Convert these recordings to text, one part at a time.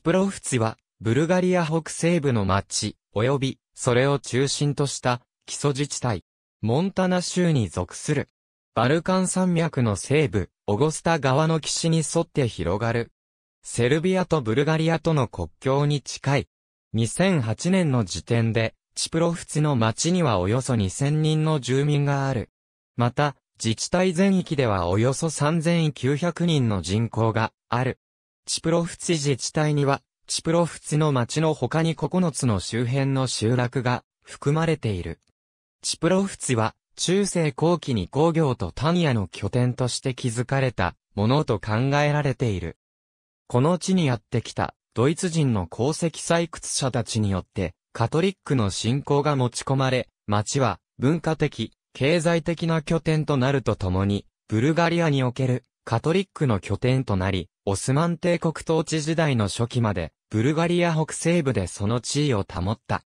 チプロフツィは、ブルガリア北西部の町、及び、それを中心とした、基礎自治体、モンタナ州に属する。バルカン山脈の西部、オゴスタ川の岸に沿って広がる。セルビアとブルガリアとの国境に近い。2008年の時点で、チプロフツの町にはおよそ2000人の住民がある。また、自治体全域ではおよそ3900人の人口がある。チプロフツ自治体には、チプロフツの町の他に9つの周辺の集落が含まれている。チプロフツは、中世後期に工業と単野の拠点として築かれたものと考えられている。この地にやってきたドイツ人の鉱石採掘者たちによってカトリックの信仰が持ち込まれ、町は文化的、経済的な拠点となるとともに、ブルガリアにおけるカトリックの拠点となり、オスマン帝国統治時代の初期まで、ブルガリア北西部でその地位を保った。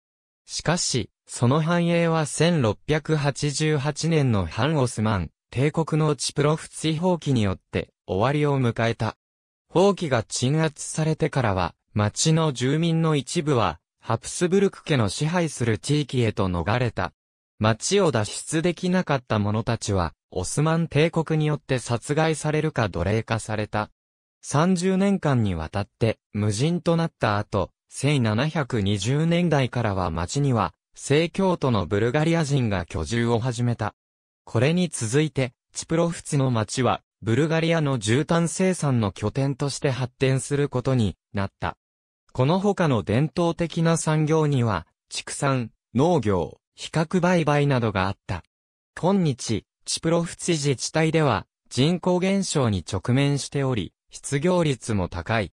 しかし、その繁栄は1688年の反オスマン、帝国のチプロフツ放期によって終わりを迎えた。放棄が鎮圧されてからは、町の住民の一部は、ハプスブルク家の支配する地域へと逃れた。町を脱出できなかった者たちは、オスマン帝国によって殺害されるか奴隷化された。30年間にわたって無人となった後、1720年代からは町には、正教徒のブルガリア人が居住を始めた。これに続いて、チプロフツの町は、ブルガリアの絨毯生産の拠点として発展することになった。この他の伝統的な産業には、畜産、農業、比較売買などがあった。今日、チプロフツ自治体では、人口減少に直面しており、失業率も高い。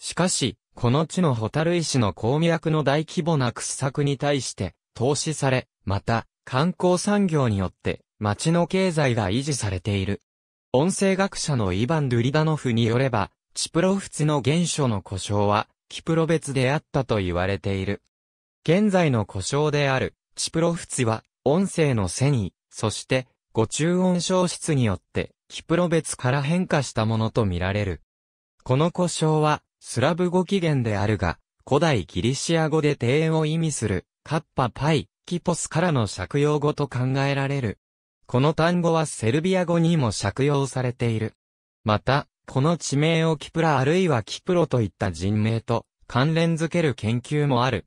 しかし、この地のホタイ石の鉱脈の大規模な掘削に対して投資され、また、観光産業によって町の経済が維持されている。音声学者のイヴァン・ドゥリダノフによれば、チプロフツの原初の故障は、キプロ別であったと言われている。現在の故障である、チプロフツは、音声のニー、そして、五中音消失によって、キプロ別から変化したものとみられる。この呼称は、スラブ語起源であるが、古代ギリシア語で庭園を意味する、カッパパイ、キポスからの借用語と考えられる。この単語はセルビア語にも借用されている。また、この地名をキプラあるいはキプロといった人名と関連づける研究もある。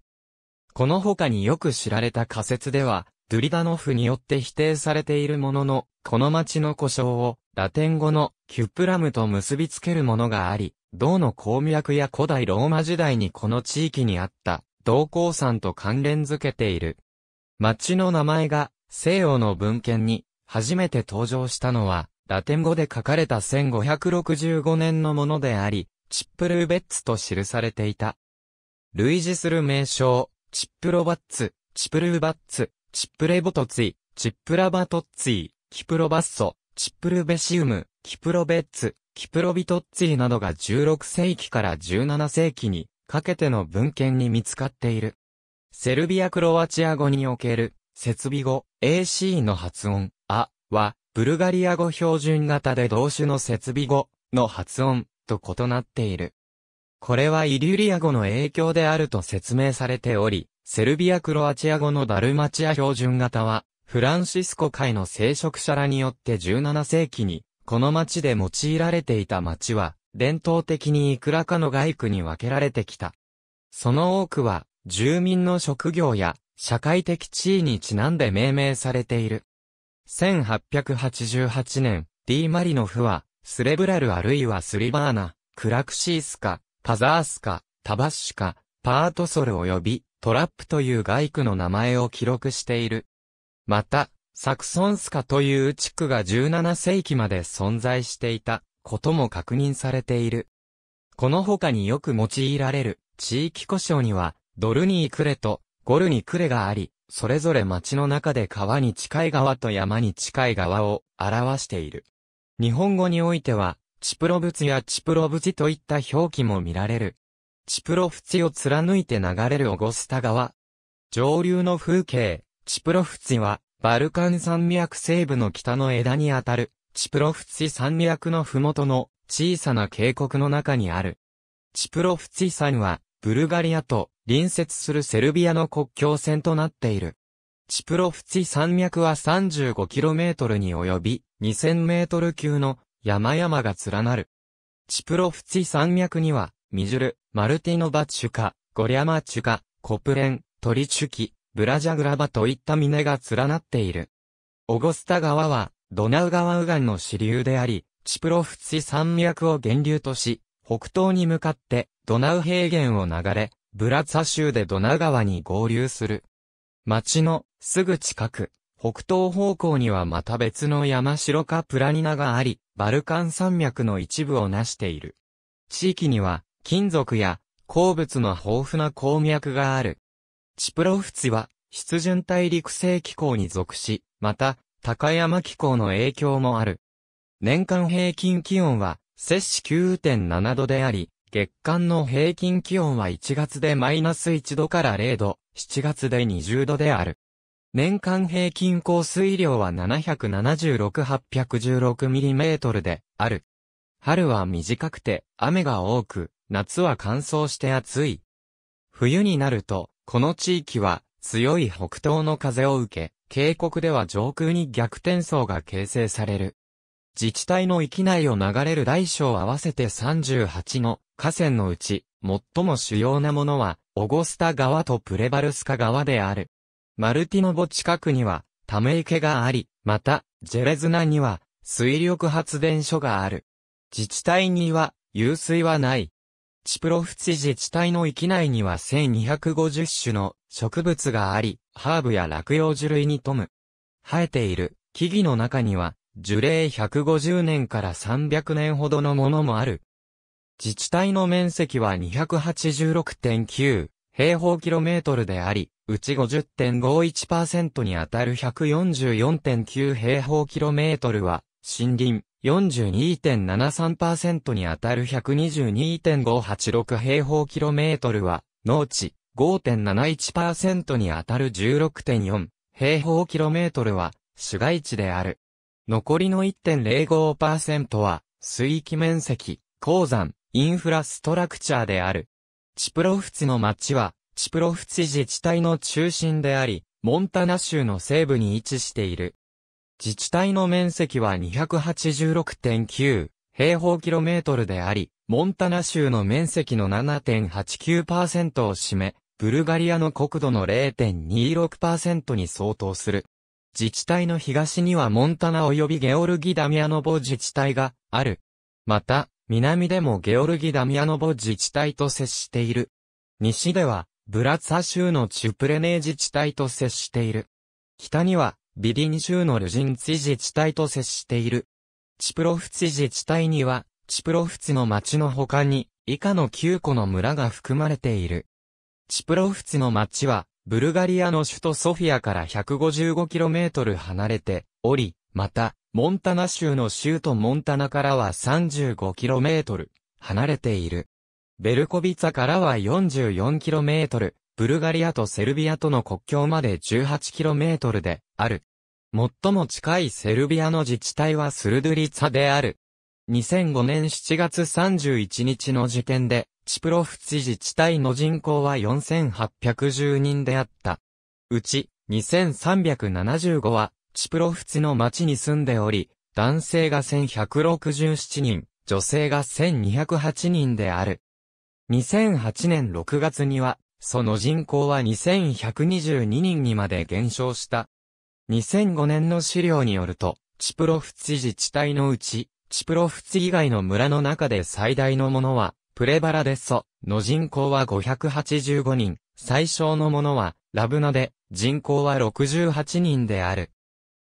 この他によく知られた仮説では、ドゥリダノフによって否定されているものの、この町の故障をラテン語のキュプラムと結びつけるものがあり、銅の鉱脈や古代ローマ時代にこの地域にあった銅鉱山と関連づけている。町の名前が西洋の文献に初めて登場したのは、ラテン語で書かれた1565年のものであり、チップルーベッツと記されていた。類似する名称、チップロバッツ、チプルーバッツチップレボトツィ、チップラバトッツィ、キプロバッソ、チップルベシウム、キプロベッツ、キプロビトッツィなどが16世紀から17世紀にかけての文献に見つかっている。セルビア・クロアチア語における、設備語、AC の発音、あ、は、ブルガリア語標準型で同種の設備語の発音と異なっている。これはイリュリア語の影響であると説明されており、セルビア・クロアチア語のダルマチア標準型は、フランシスコ会の聖職者らによって17世紀に、この町で用いられていた町は、伝統的にいくらかの外区に分けられてきた。その多くは、住民の職業や、社会的地位にちなんで命名されている。1888年、ディ・マリノフは、スレブラルあるいはスリバーナ、クラクシースカ、パザースカ、タバッシュカ、パートソル及び、トラップという街区の名前を記録している。また、サクソンスカという地区が17世紀まで存在していたことも確認されている。この他によく用いられる地域故障にはドルニークレとゴルニクレがあり、それぞれ町の中で川に近い川と山に近い川を表している。日本語においては、チプロブツやチプロブチといった表記も見られる。チプロフツィを貫いて流れるオゴスタ川。上流の風景、チプロフツィは、バルカン山脈西部の北の枝にあたる、チプロフツィ山脈の麓の小さな渓谷の中にある。チプロフツィ山は、ブルガリアと隣接するセルビアの国境線となっている。チプロフツィ山脈は 35km に及び、2000m 級の山々が連なる。チプロフツィ山脈には、ミジュル、マルティノバチュカ、ゴリャマチュカ、コプレン、トリチュキ、ブラジャグラバといった峰が連なっている。オゴスタ川は、ドナウ川右岸の支流であり、チプロフツィ山脈を源流とし、北東に向かってドナウ平原を流れ、ブラツァ州でドナウ川に合流する。町のすぐ近く、北東方向にはまた別の山城かプラニナがあり、バルカン山脈の一部を成している。地域には金属や鉱物の豊富な鉱脈がある。チプロフツは、湿潤大陸性気候に属し、また、高山気候の影響もある。年間平均気温は、摂氏9.7度であり、月間の平均気温は1月でマイナス1度から0度、7月で20度である。年間平均降水量は776-816ミリメートルである。春は短くて雨が多く、夏は乾燥して暑い。冬になると、この地域は強い北東の風を受け、渓谷では上空に逆転層が形成される。自治体の域内を流れる大小合わせて38の河川のうち、最も主要なものは、オゴスタ川とプレバルスカ川である。マルティノボ近くには、ため池があり、また、ジェレズナには、水力発電所がある。自治体には、湧水はない。チプロフツィ自治体の域内には1250種の植物があり、ハーブや落葉樹類に富む。生えている木々の中には、樹齢150年から300年ほどのものもある。自治体の面積は286.9平方キロメートルであり、うち50.51%にあたる144.9平方キロメートルは森林、42.73%にあたる122.586平方キロメートルは、農地5.71%にあたる16.4平方キロメートルは、市街地である。残りの1.05%は、水域面積、鉱山、インフラストラクチャーである。チプロフツの町は、チプロフツ自治体の中心であり、モンタナ州の西部に位置している。自治体の面積は286.9平方キロメートルであり、モンタナ州の面積の7.89%を占め、ブルガリアの国土の0.26%に相当する。自治体の東にはモンタナ及びゲオルギ・ダミアノボ自治体がある。また、南でもゲオルギ・ダミアノボ自治体と接している。西では、ブラツァ州のチュプレネー自治体と接している。北には、ビリン州のルジンツィ自治体と接している。チプロフツィ自治体には、チプロフツの町の他に、以下の9個の村が含まれている。チプロフツの町は、ブルガリアの首都ソフィアから 155km 離れており、また、モンタナ州の州都モンタナからは 35km 離れている。ベルコビツァからは 44km、ブルガリアとセルビアとの国境まで 18km である。最も近いセルビアの自治体はスルドゥリツァである。2005年7月31日の時点で、チプロフチ自治体の人口は4810人であった。うち、2375は、チプロフチの町に住んでおり、男性が1167人、女性が1208人である。2008年6月には、その人口は2122人にまで減少した。2005年の資料によると、チプロフツィ自治体のうち、チプロフツィ以外の村の中で最大のものは、プレバラデッソの人口は585人、最小のものは、ラブナで、人口は68人である。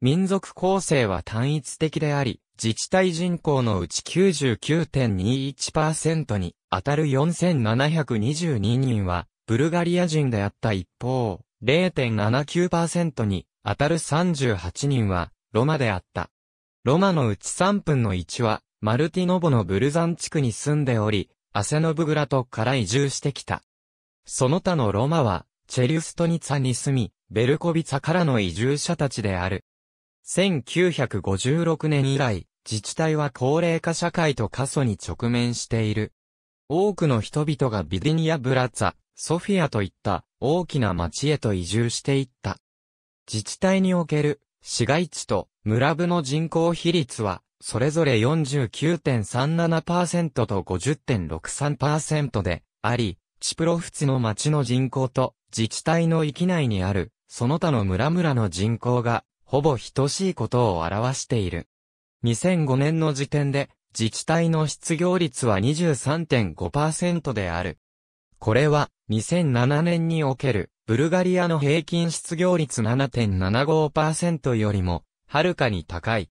民族構成は単一的であり、自治体人口のうち99.21%に当たる4722人は、ブルガリア人であった一方、0.79%に当たる38人は、ロマであった。ロマのうち3分の1は、マルティノボのブルザン地区に住んでおり、アセノブグラトから移住してきた。その他のロマは、チェリュストニツァに住み、ベルコビツァからの移住者たちである。1956年以来、自治体は高齢化社会と過疎に直面している。多くの人々がビディニア・ブラツァ、ソフィアといった大きな町へと移住していった。自治体における市街地と村部の人口比率は、それぞれ49.37%と50.63%であり、チプロフツの町の人口と自治体の域内にある、その他の村々の人口が、ほぼ等しいことを表している。2005年の時点で、自治体の失業率は23.5%である。これは、2007年における、ブルガリアの平均失業率7.75%よりも、はるかに高い。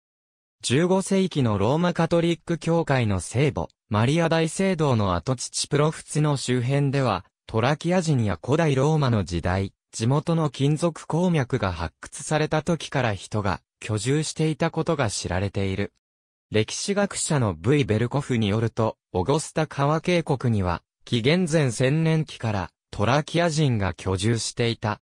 15世紀のローマカトリック教会の聖母、マリア大聖堂の跡地チプロフツの周辺では、トラキア人や古代ローマの時代、地元の金属鉱脈が発掘された時から人が居住していたことが知られている。歴史学者の V ベルコフによると、オゴスタ川渓谷には、紀元前1000年期からトラキア人が居住していた。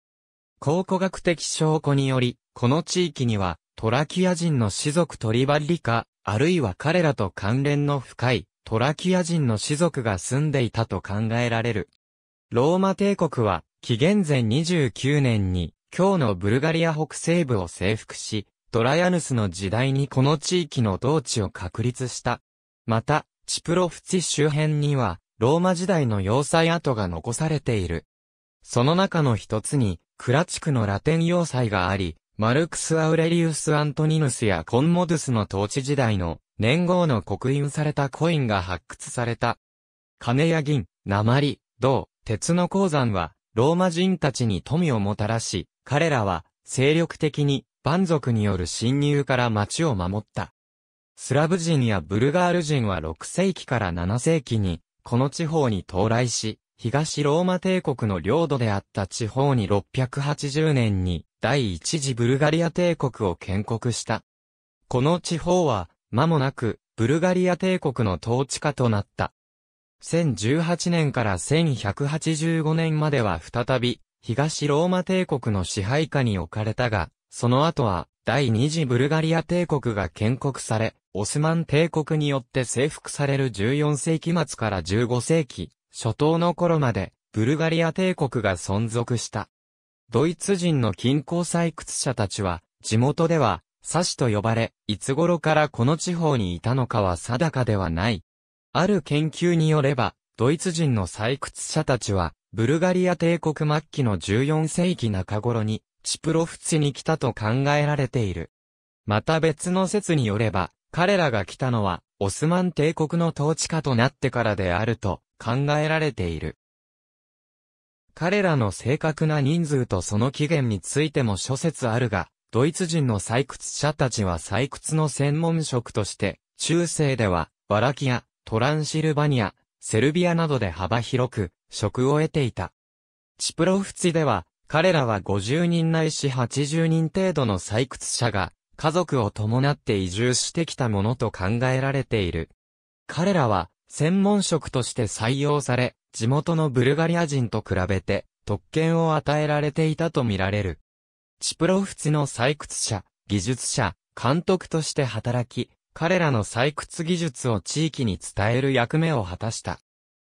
考古学的証拠により、この地域には、トラキア人の氏族トリバリカ、あるいは彼らと関連の深い、トラキア人の氏族が住んでいたと考えられる。ローマ帝国は、紀元前29年に、今日のブルガリア北西部を征服し、ドラヤヌスの時代にこの地域の統治を確立した。また、チプロフツィ周辺には、ローマ時代の要塞跡が残されている。その中の一つに、クラ地区のラテン要塞があり、マルクス・アウレリウス・アントニヌスやコンモドゥスの統治時代の年号の刻印されたコインが発掘された。金や銀、鉛、銅、鉄の鉱山は、ローマ人たちに富をもたらし、彼らは、精力的に、蛮族による侵入から町を守った。スラブ人やブルガール人は6世紀から7世紀に、この地方に到来し、東ローマ帝国の領土であった地方に680年に第一次ブルガリア帝国を建国した。この地方は、間もなく、ブルガリア帝国の統治下となった。1018年から1185年までは再び、東ローマ帝国の支配下に置かれたが、その後は、第二次ブルガリア帝国が建国され、オスマン帝国によって征服される14世紀末から15世紀初頭の頃まで、ブルガリア帝国が存続した。ドイツ人の金鉱採掘者たちは、地元では、サシと呼ばれ、いつ頃からこの地方にいたのかは定かではない。ある研究によれば、ドイツ人の採掘者たちは、ブルガリア帝国末期の14世紀中頃に、チプロフツに来たと考えられている。また別の説によれば、彼らが来たのは、オスマン帝国の統治下となってからであると考えられている。彼らの正確な人数とその起源についても諸説あるが、ドイツ人の採掘者たちは採掘の専門職として、中世では、ワラキア、トランシルバニア、セルビアなどで幅広く、職を得ていた。チプロフツィでは、彼らは50人ないし80人程度の採掘者が、家族を伴って移住してきたものと考えられている。彼らは、専門職として採用され、地元のブルガリア人と比べて、特権を与えられていたとみられる。チプロフツの採掘者、技術者、監督として働き、彼らの採掘技術を地域に伝える役目を果たした。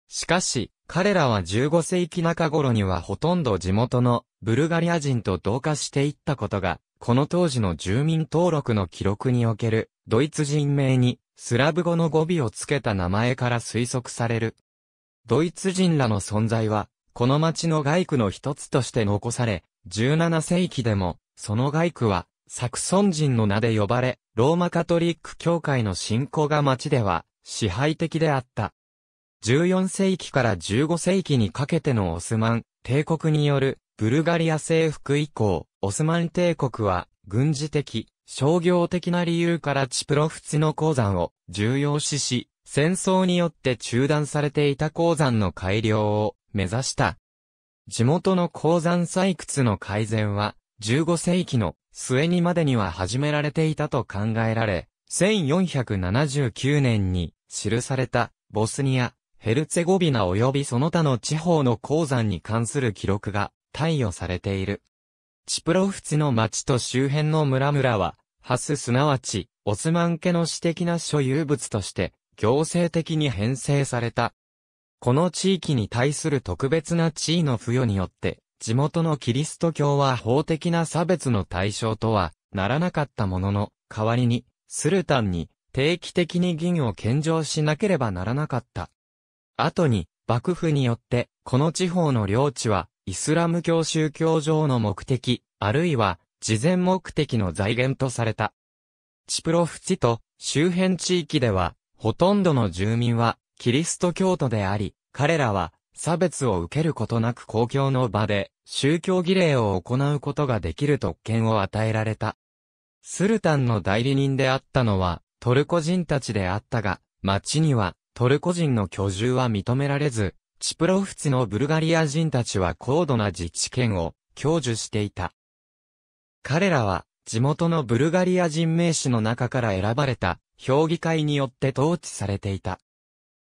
しかし、彼らは15世紀中頃にはほとんど地元のブルガリア人と同化していったことがこの当時の住民登録の記録における、ドイツ人名に、スラブ語の語尾をつけた名前から推測される。ドイツ人らの存在は、この町の外区の一つとして残され、17世紀でも、その外区は、サクソン人の名で呼ばれ、ローマカトリック教会の信仰が町では、支配的であった。14世紀から15世紀にかけてのオスマン帝国によるブルガリア征服以降、オスマン帝国は、軍事的、商業的な理由からチプロフツの鉱山を重要視し、戦争によって中断されていた鉱山の改良を目指した。地元の鉱山採掘の改善は、15世紀の末にまでには始められていたと考えられ、1479年に記されたボスニア、ヘルツェゴビナ及びその他の地方の鉱山に関する記録が貸与されている。チプロフツの町と周辺の村々は、ハスすなわち、オスマン家の私的な所有物として、行政的に編成された。この地域に対する特別な地位の付与によって、地元のキリスト教は法的な差別の対象とはならなかったものの、代わりに、スルタンに定期的に銀を献上しなければならなかった。後に、幕府によって、この地方の領地は、イスラム教宗教上の目的、あるいは、事前目的の財源とされた。チプロフチと周辺地域では、ほとんどの住民は、キリスト教徒であり、彼らは、差別を受けることなく公共の場で、宗教儀礼を行うことができる特権を与えられた。スルタンの代理人であったのは、トルコ人たちであったが、町には、トルコ人の居住は認められず、チプロフツのブルガリア人たちは高度な自治権を享受していた。彼らは地元のブルガリア人名士の中から選ばれた評議会によって統治されていた。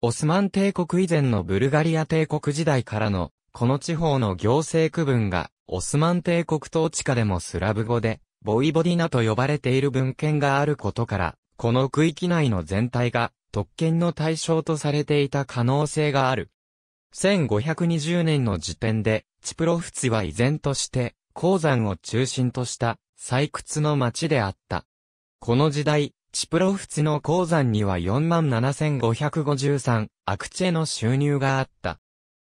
オスマン帝国以前のブルガリア帝国時代からのこの地方の行政区分がオスマン帝国統治下でもスラブ語でボイボディナと呼ばれている文献があることからこの区域内の全体が特権の対象とされていた可能性がある。1520年の時点で、チプロフツは依然として、鉱山を中心とした採掘の町であった。この時代、チプロフツの鉱山には47,553アクチェの収入があった。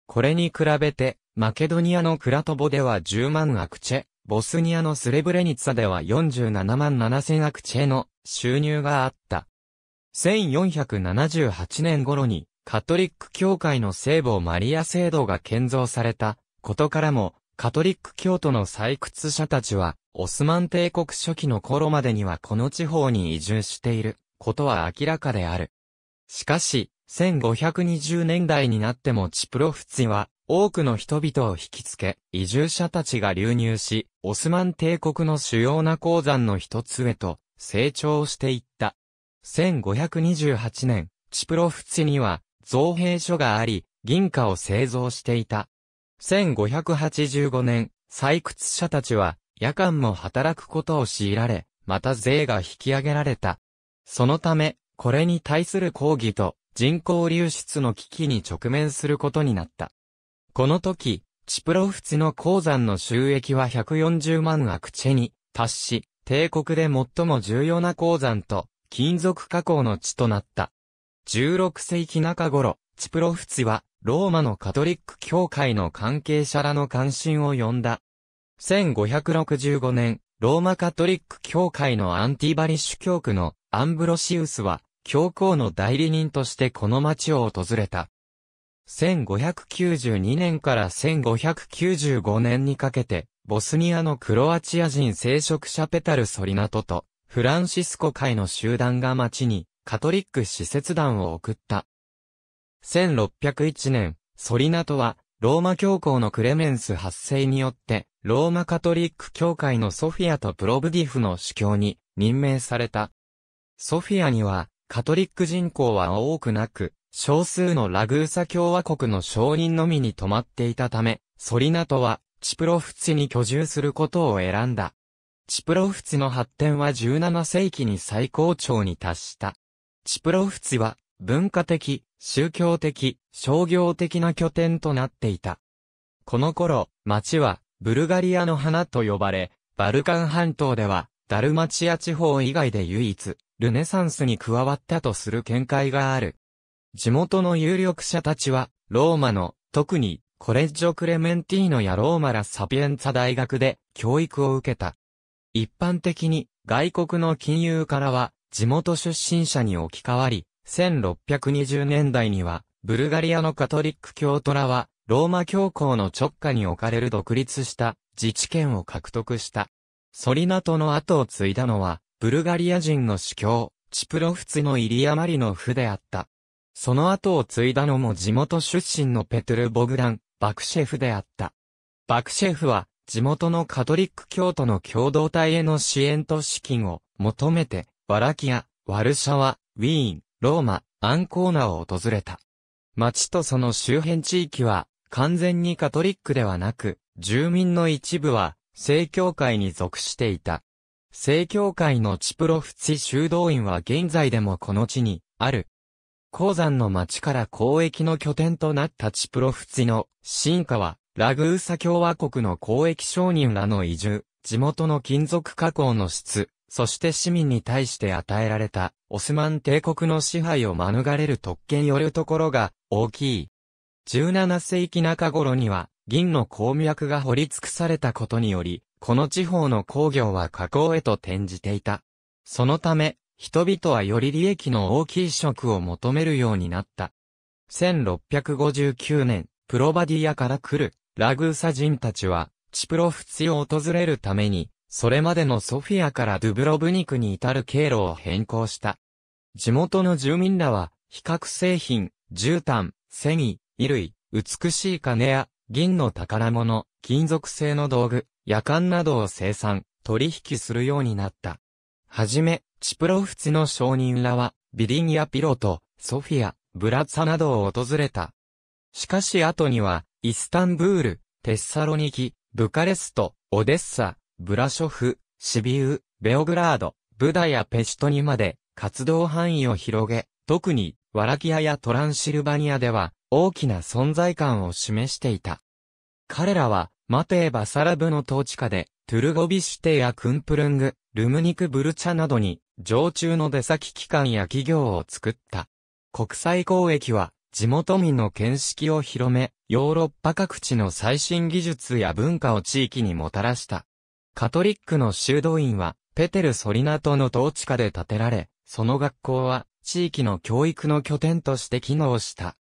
これに比べて、マケドニアのクラトボでは10万アクチェ、ボスニアのスレブレニツァでは47万7000アクチェの収入があった。1478年頃にカトリック教会の聖母マリア聖堂が建造されたことからも、カトリック教徒の採掘者たちは、オスマン帝国初期の頃までにはこの地方に移住していることは明らかである。しかし、1520年代になってもチプロフツィは多くの人々を引きつけ、移住者たちが流入し、オスマン帝国の主要な鉱山の一つへと成長していった。1528年、チプロフツィには造幣所があり、銀貨を製造していた。1585年、採掘者たちは、夜間も働くことを強いられ、また税が引き上げられた。そのため、これに対する抗議と、人口流出の危機に直面することになった。この時、チプロフツの鉱山の収益は140万アクチェに達し、帝国で最も重要な鉱山と金属加工の地となった。16世紀中頃、チプロフツは、ローマのカトリック教会の関係者らの関心を呼んだ。1565年、ローマカトリック教会のアンティバリッシュ教区のアンブロシウスは、教皇の代理人としてこの町を訪れた。1592年から1595年にかけて、ボスニアのクロアチア人聖職者ペタル・ソリナトと、フランシスコ会の集団が町にカトリック使節団を送った。1601年、ソリナトは、ローマ教皇のクレメンス発生によって、ローマカトリック教会のソフィアとプロブディフの主教に任命された。ソフィアには、カトリック人口は多くなく、少数のラグーサ共和国の商人のみに泊まっていたため、ソリナトは、チプロフツに居住することを選んだ。チプロフツの発展は17世紀に最高潮に達した。チプロフツィは文化的、宗教的、商業的な拠点となっていた。この頃、町はブルガリアの花と呼ばれ、バルカン半島ではダルマチア地方以外で唯一、ルネサンスに加わったとする見解がある。地元の有力者たちは、ローマの、特に、コレッジョ・クレメンティーノやローマラ・サピエンツァ大学で教育を受けた。一般的に、外国の金融からは、地元出身者に置き換わり、1620年代には、ブルガリアのカトリック教徒らは、ローマ教皇の直下に置かれる独立した自治権を獲得した。ソリナトの後を継いだのは、ブルガリア人の司教、チプロフツのイリア・マリノフであった。その後を継いだのも地元出身のペトル・ボグラン、バクシェフであった。バクシェフは、地元のカトリック教徒の共同体への支援と資金を求めて、バラキア、ワルシャワ、ウィーン、ローマ、アンコーナを訪れた。町とその周辺地域は、完全にカトリックではなく、住民の一部は、正教会に属していた。正教会のチプロフチ修道院は現在でもこの地に、ある。鉱山の町から交易の拠点となったチプロフチの進化は、ラグーサ共和国の交易商人らの移住、地元の金属加工の質、そして市民に対して与えられた、オスマン帝国の支配を免れる特権よるところが、大きい。17世紀中頃には、銀の鉱脈が掘り尽くされたことにより、この地方の工業は加工へと転じていた。そのため、人々はより利益の大きい職を求めるようになった。1659年、プロバディアから来る、ラグーサ人たちは、チプロフツィを訪れるために、それまでのソフィアからドゥブロブニクに至る経路を変更した。地元の住民らは、比較製品、絨毯、セミ、衣類、美しい金や、銀の宝物、金属製の道具、夜間などを生産、取引するようになった。はじめ、チプロフツの商人らは、ビリンやピロと、ソフィア、ブラツァなどを訪れた。しかし後には、イスタンブール、テッサロニキ、ブカレスト、オデッサ、ブラショフ、シビウ、ベオグラード、ブダやペシトニまで活動範囲を広げ、特にワラキアやトランシルバニアでは大きな存在感を示していた。彼らはマテーバサラブの統治下でトゥルゴビシュテやクンプルング、ルムニクブルチャなどに常駐の出先機関や企業を作った。国際交易は地元民の見識を広め、ヨーロッパ各地の最新技術や文化を地域にもたらした。カトリックの修道院は、ペテル・ソリナトの統治下で建てられ、その学校は、地域の教育の拠点として機能した。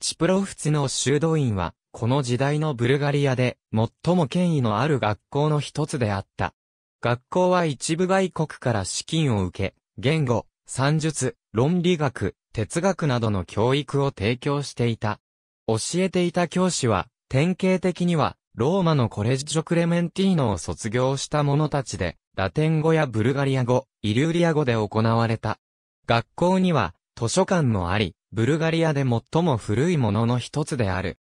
チプロフツの修道院は、この時代のブルガリアで、最も権威のある学校の一つであった。学校は一部外国から資金を受け、言語、算術、論理学、哲学などの教育を提供していた。教えていた教師は、典型的には、ローマのコレッジョ・クレメンティーノを卒業した者たちで、ラテン語やブルガリア語、イリューリア語で行われた。学校には、図書館もあり、ブルガリアで最も古いものの一つである。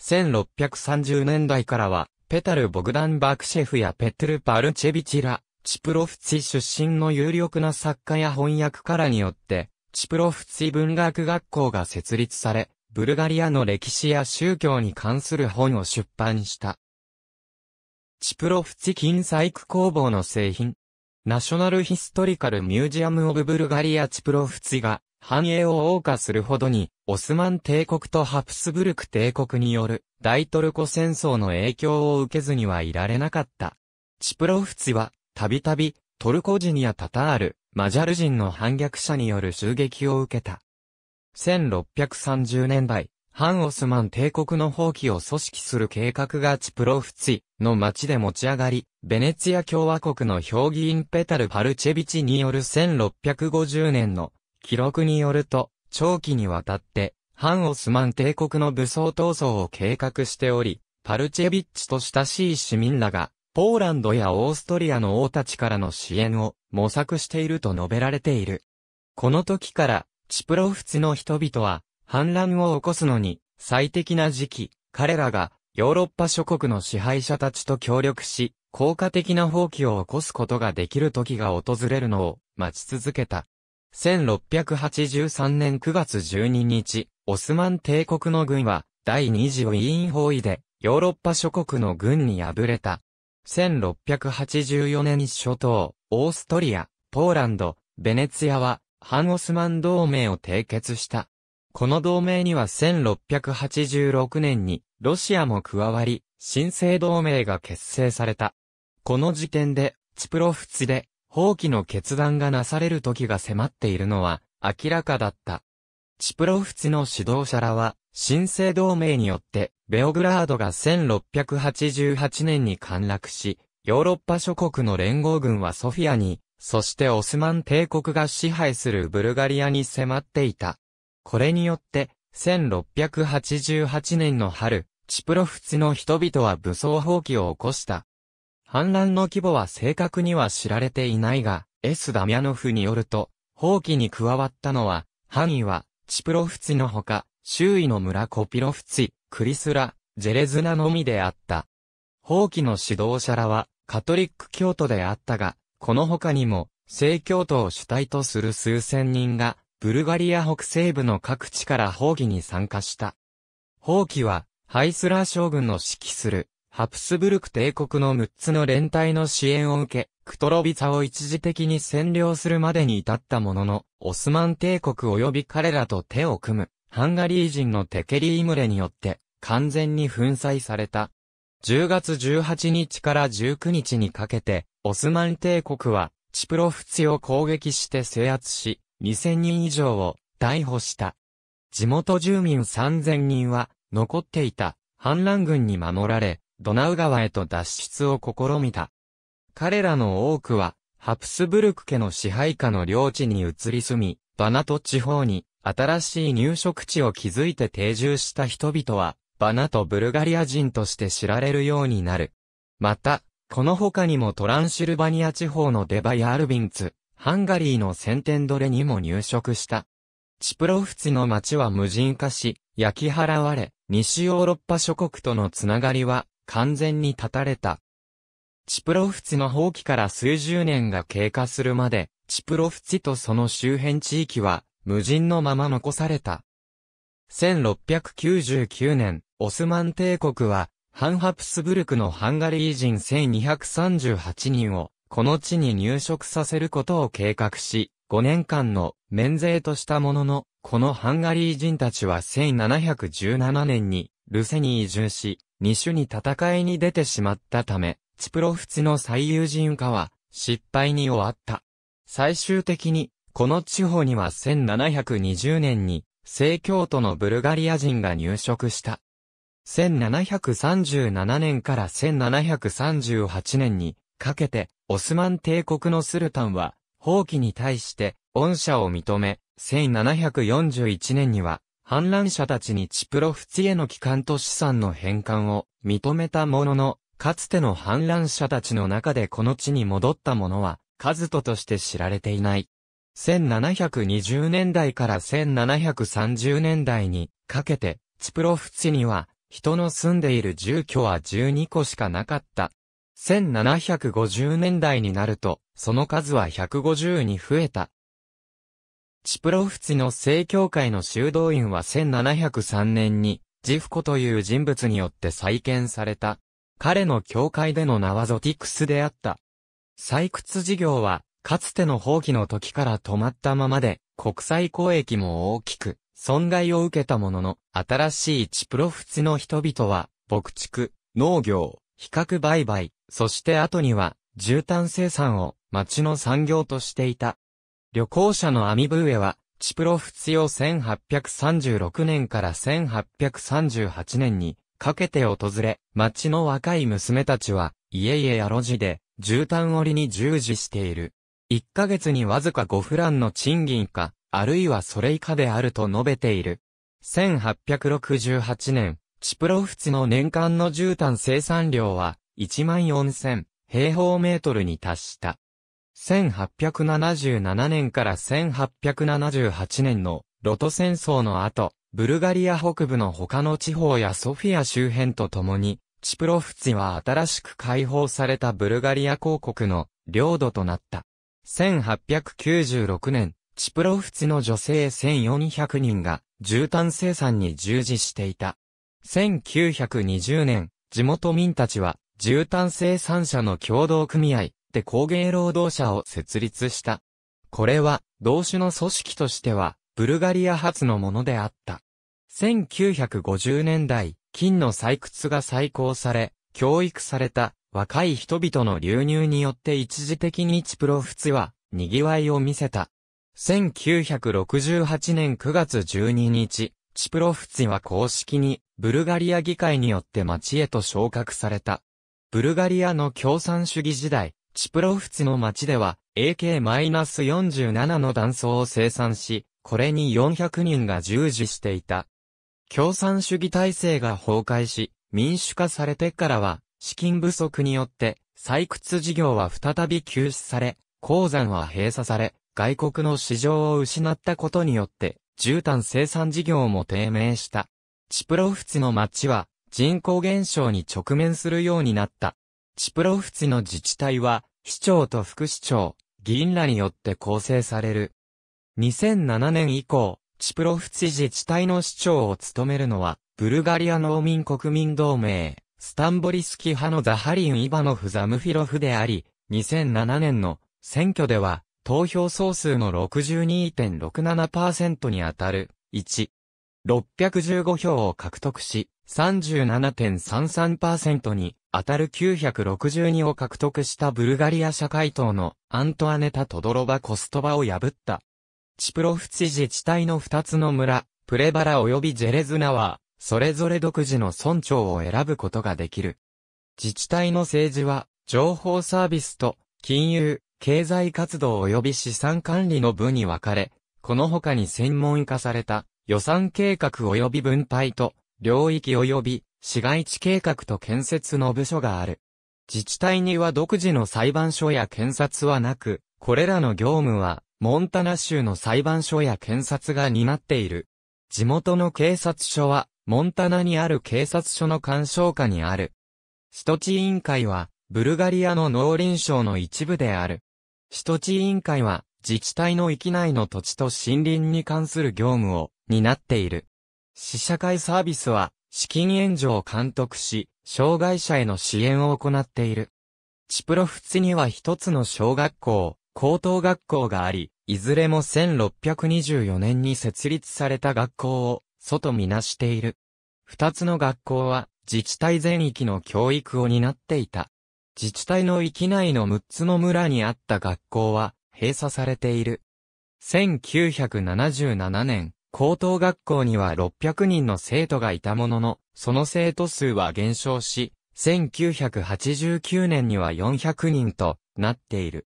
1630年代からは、ペタル・ボグダンバクシェフやペトル・パルチェビチラ、チプロフツィ出身の有力な作家や翻訳家らによって、チプロフツィ文学学校が設立され、ブルガリアの歴史や宗教に関する本を出版した。チプロフチキン細工工房の製品。ナショナルヒストリカルミュージアムオブブルガリアチプロフチが繁栄を謳歌するほどに、オスマン帝国とハプスブルク帝国による大トルコ戦争の影響を受けずにはいられなかった。チプロフチは、たびたび、トルコ人やタタール、マジャル人の反逆者による襲撃を受けた。1630年代、反オスマン帝国の放棄を組織する計画がチプロフツィの町で持ち上がり、ベネツィア共和国の評議員ペタル・パルチェビチによる1650年の記録によると、長期にわたって、反オスマン帝国の武装闘争を計画しており、パルチェビッチと親しい市民らが、ポーランドやオーストリアの王たちからの支援を模索していると述べられている。この時から、チプロフツの人々は、反乱を起こすのに、最適な時期、彼らが、ヨーロッパ諸国の支配者たちと協力し、効果的な放棄を起こすことができる時が訪れるのを待ち続けた。1683年9月12日、オスマン帝国の軍は第二次ウィーン包囲でヨーロッパ諸国の軍に敗れた。1684年初頭、オーストリア、ポーランド、ベネツィアは反オスマン同盟を締結した。この同盟には1686年にロシアも加わり、新生同盟が結成された。この時点で、チプロフツで、放棄の決断がなされる時が迫っているのは明らかだった。チプロフツの指導者らは、新生同盟によって、ベオグラードが1688年に陥落し、ヨーロッパ諸国の連合軍はソフィアにそしてオスマン帝国が支配するブルガリアに迫っていた。これによって、1688年の春、チプロフツの人々は武装放棄を起こした。反乱の規模は正確には知られていないが、エス・ダミャノフによると、放棄に加わったのは、範囲は、チプロフツのほか、周囲の村コピロフツ、クリスラ、ジェレズナのみであった。放棄の指導者らは、カトリック教徒であったが、この他にも、正教徒を主体とする数千人が、ブルガリア北西部の各地から放棄に参加した。放棄は、ハイスラー将軍の指揮する、ハプスブルク帝国の6つの連隊の支援を受け、クトロビツァを一時的に占領するまでに至ったものの、オスマン帝国及び彼らと手を組む、ハンガリー人のテケリームレによって、完全に粉砕された。10月18日から19日にかけて、オスマン帝国は、チプロフツを攻撃して制圧し、2000人以上を逮捕した。地元住民3000人は、残っていた反乱軍に守られ、ドナウ川へと脱出を試みた。彼らの多くは、ハプスブルク家の支配下の領地に移り住み、バナト地方に新しい入植地を築いて定住した人々は、バナトブルガリア人として知られるようになる。また、この他にもトランシルバニア地方のデバイアルビンツ、ハンガリーのセンテンドレにも入植した。チプロフツの町は無人化し、焼き払われ、西ヨーロッパ諸国とのつながりは完全に断たれた。チプロフツの放棄から数十年が経過するまで、チプロフツとその周辺地域は無人のまま残された。1699年、オスマン帝国はハンハプスブルクのハンガリー人1238人を、この地に入植させることを計画し、5年間の免税としたものの、このハンガリー人たちは1717年に、ルセに移住し、二種に戦いに出てしまったため、チプロフツの最友人化は、失敗に終わった。最終的に、この地方には1720年に、聖教徒のブルガリア人が入植した。1737年から1738年にかけて、オスマン帝国のスルタンは、放棄に対して、恩赦を認め、1741年には、反乱者たちにチプロフツへの帰還と資産の返還を認めたものの、かつての反乱者たちの中でこの地に戻った者は、カズトとして知られていない。1720年代から1730年代にかけて、チプロフツには人の住んでいる住居は12個しかなかった。1750年代になると、その数は150に増えた。チプロフツの正教会の修道院は1703年に、ジフコという人物によって再建された。彼の教会での名はゾティクスであった。採掘事業は、かつての放棄の時から止まったままで、国際交易も大きく、損害を受けたものの、新しいチプロフツの人々は、牧畜、農業、比較売買、そして後には、絨毯生産を町の産業としていた。旅行者のアミブーエは、チプロフツを1836年から1838年にかけて訪れ、町の若い娘たちは、家々や路地で、絨毯織りに従事している。1ヶ月にわずか5フランの賃金か、あるいはそれ以下であると述べている。1868年、チプロフツの年間の絨毯生産量は14,000平方メートルに達した。1877年から1878年のロト戦争の後、ブルガリア北部の他の地方やソフィア周辺とともに、チプロフツは新しく解放されたブルガリア公国の領土となった。1896年、チプロフツの女性1400人が絨毯生産に従事していた。1920年、地元民たちは絨毯生産者の共同組合で工芸労働者を設立した。これは同種の組織としてはブルガリア発のものであった。1950年代、金の採掘が再興され、教育された若い人々の流入によって一時的にチプロフツは賑わいを見せた。1968年9月12日、チプロフツィは公式に、ブルガリア議会によって町へと昇格された。ブルガリアの共産主義時代、チプロフツィの町では、AK-47 の断層を生産し、これに400人が従事していた。共産主義体制が崩壊し、民主化されてからは、資金不足によって、採掘事業は再び休止され、鉱山は閉鎖され、外国の市場を失ったことによって、絨毯生産事業も低迷した。チプロフツの町は人口減少に直面するようになった。チプロフツの自治体は、市長と副市長、議員らによって構成される。2007年以降、チプロフツ自治体の市長を務めるのは、ブルガリア農民国民同盟、スタンボリスキ派のザハリン・イバノフ・ザムフィロフであり、2007年の選挙では、投票総数の62.67%に当たる、1、615票を獲得し、37.33%に当たる962を獲得したブルガリア社会党のアントアネタ・トドロバ・コストバを破った。チプロフチ自治体の2つの村、プレバラ及びジェレズナは、それぞれ独自の村長を選ぶことができる。自治体の政治は、情報サービスと、金融、経済活動及び資産管理の部に分かれ、この他に専門化された予算計画及び分配と領域及び市街地計画と建設の部署がある。自治体には独自の裁判所や検察はなく、これらの業務はモンタナ州の裁判所や検察が担っている。地元の警察署はモンタナにある警察署の干渉下にある。首都地委員会はブルガリアの農林省の一部である。首都地委員会は、自治体の域内の土地と森林に関する業務を担っている。市社会サービスは、資金援助を監督し、障害者への支援を行っている。チプロフツには一つの小学校、高等学校があり、いずれも1624年に設立された学校を、外みなしている。二つの学校は、自治体全域の教育を担っていた。自治体の域内の6つの村にあった学校は閉鎖されている。1977年、高等学校には600人の生徒がいたものの、その生徒数は減少し、1989年には400人となっている。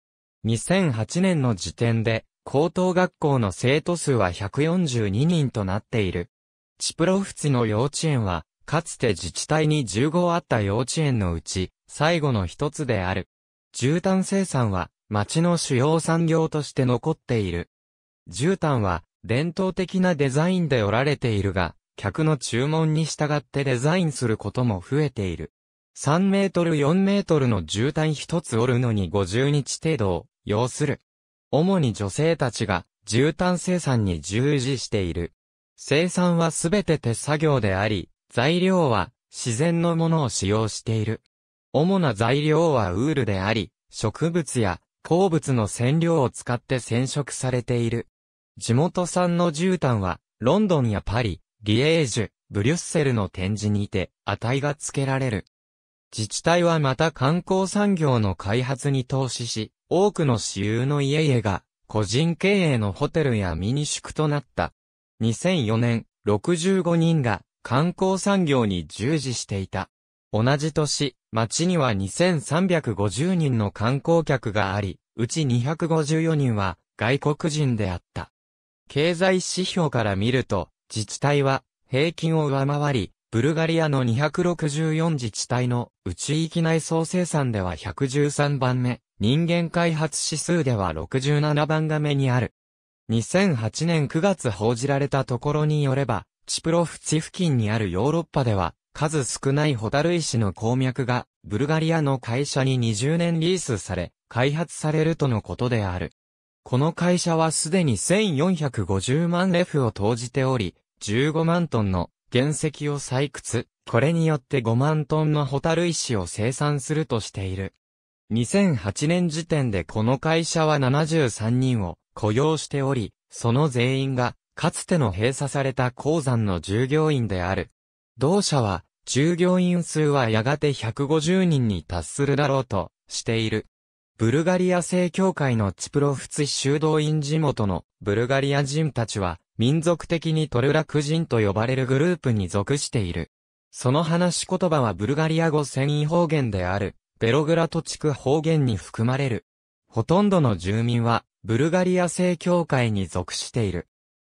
2008年の時点で、高等学校の生徒数は142人となっている。チプロフツの幼稚園は、かつて自治体に15あった幼稚園のうち、最後の一つである。絨毯生産は、町の主要産業として残っている。絨毯は、伝統的なデザインで織られているが、客の注文に従ってデザインすることも増えている。3メートル4メートルの絨毯一つ織るのに50日程度を要する。主に女性たちが絨毯生産に従事している。生産はすべて手作業であり、材料は自然のものを使用している。主な材料はウールであり、植物や鉱物の染料を使って染色されている。地元産の絨毯は、ロンドンやパリ、リエージュ、ブリュッセルの展示にて、値が付けられる。自治体はまた観光産業の開発に投資し、多くの私有の家々が、個人経営のホテルやミニ宿となった。2004年、65人が観光産業に従事していた。同じ年、町には2350人の観光客があり、うち254人は外国人であった。経済指標から見ると、自治体は平均を上回り、ブルガリアの264自治体のうち域内総生産では113番目、人間開発指数では67番目にある。2008年9月報じられたところによれば、チプロフチ付近にあるヨーロッパでは、数少ないホタル石の鉱脈が、ブルガリアの会社に20年リースされ、開発されるとのことである。この会社はすでに1450万レフを投じており、15万トンの原石を採掘、これによって5万トンのホタル石を生産するとしている。2008年時点でこの会社は73人を雇用しており、その全員が、かつての閉鎖された鉱山の従業員である。同社は、従業員数はやがて150人に達するだろうとしている。ブルガリア正教会のチプロフツ修道院地元のブルガリア人たちは民族的にトルラク人と呼ばれるグループに属している。その話し言葉はブルガリア語繊維方言である、ベログラト地区方言に含まれる。ほとんどの住民は、ブルガリア正教会に属している。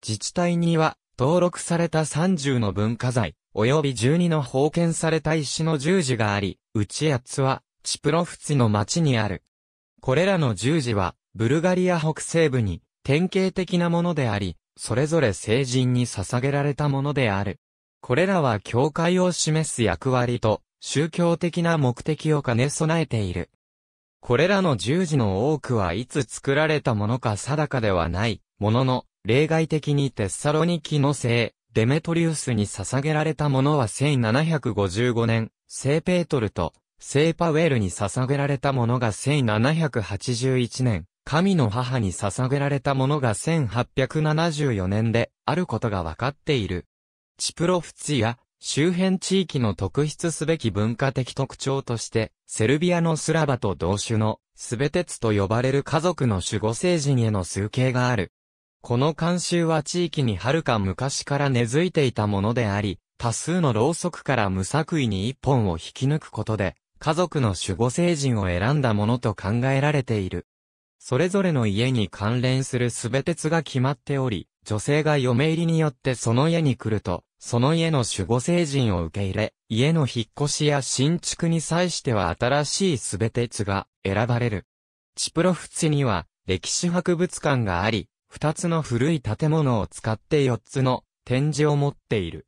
自治体には、登録された30の文化財、及び十二の封建された石の十字があり、うちつは、チプロフツの町にある。これらの十字は、ブルガリア北西部に、典型的なものであり、それぞれ聖人に捧げられたものである。これらは教会を示す役割と、宗教的な目的を兼ね備えている。これらの十字の多くはいつ作られたものか定かではない、ものの、例外的にテッサロニキの聖、デメトリウスに捧げられたものは1755年、聖ペートルと、聖パウエルに捧げられたものが1781年、神の母に捧げられたものが1874年であることがわかっている。チプロフツィア、周辺地域の特筆すべき文化的特徴として、セルビアのスラバと同種の、スベテツと呼ばれる家族の守護聖人への崇敬がある。この慣習は地域に遥か昔から根付いていたものであり、多数のろうそくから無作為に一本を引き抜くことで、家族の守護聖人を選んだものと考えられている。それぞれの家に関連するすべてつが決まっており、女性が嫁入りによってその家に来ると、その家の守護聖人を受け入れ、家の引っ越しや新築に際しては新しいすべてつが選ばれる。チプロフツには歴史博物館があり、二つの古い建物を使って四つの展示を持っている。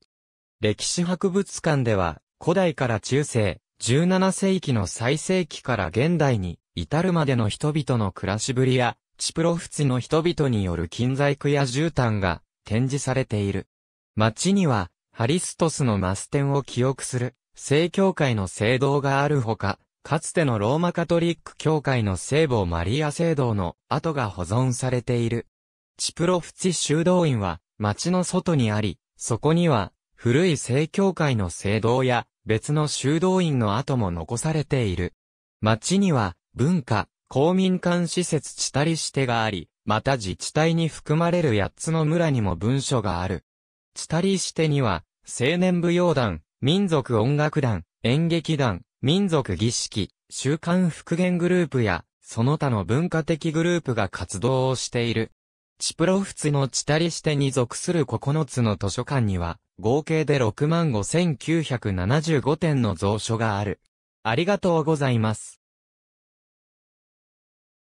歴史博物館では、古代から中世、17世紀の最盛期から現代に至るまでの人々の暮らしぶりや、チプロフツの人々による金細工や絨毯が展示されている。街には、ハリストスのマステンを記憶する、正教会の聖堂があるほか、かつてのローマカトリック教会の聖母マリア聖堂の跡が保存されている。チプロフチ修道院は町の外にあり、そこには古い正教会の聖堂や別の修道院の跡も残されている。町には文化、公民館施設チタリシテがあり、また自治体に含まれる八つの村にも文書がある。チタリシテには青年舞踊団、民族音楽団、演劇団、民族儀式、習慣復元グループや、その他の文化的グループが活動をしている。チプロフツのチタリシテに属する9つの図書館には、合計で65,975点の蔵書がある。ありがとうございます。